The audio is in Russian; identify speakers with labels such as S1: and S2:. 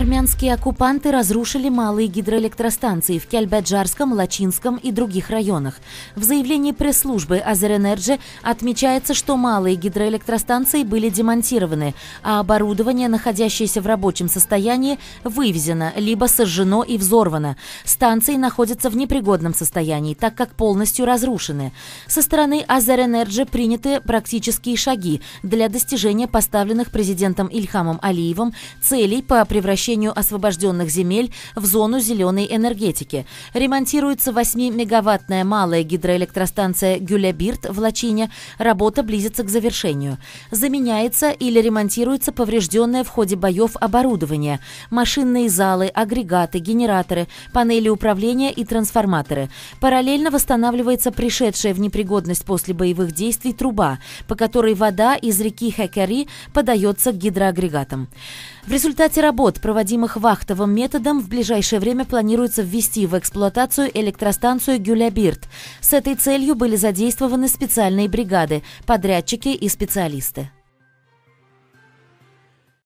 S1: Армянские оккупанты разрушили малые гидроэлектростанции в Кельбеджарском, Лачинском и других районах. В заявлении пресс-службы «Азерэнерджи» отмечается, что малые гидроэлектростанции были демонтированы, а оборудование, находящееся в рабочем состоянии, вывезено, либо сожжено и взорвано. Станции находятся в непригодном состоянии, так как полностью разрушены. Со стороны «Азерэнерджи» приняты практические шаги для достижения поставленных президентом Ильхамом Алиевым целей по превращению превращению освобожденных земель в зону зеленой энергетики. Ремонтируется 8-мегаваттная малая гидроэлектростанция Гюлябирт в Лачине. Работа близится к завершению. Заменяется или ремонтируется поврежденное в ходе боев оборудование. Машинные залы, агрегаты, генераторы, панели управления и трансформаторы. Параллельно восстанавливается пришедшая в непригодность после боевых действий труба, по которой вода из реки Хекери подается к гидроагрегатам. В результате работ проводится проводимых вахтовым методом, в ближайшее время планируется ввести в эксплуатацию электростанцию Гюлябирт. С этой целью были задействованы специальные бригады, подрядчики и специалисты.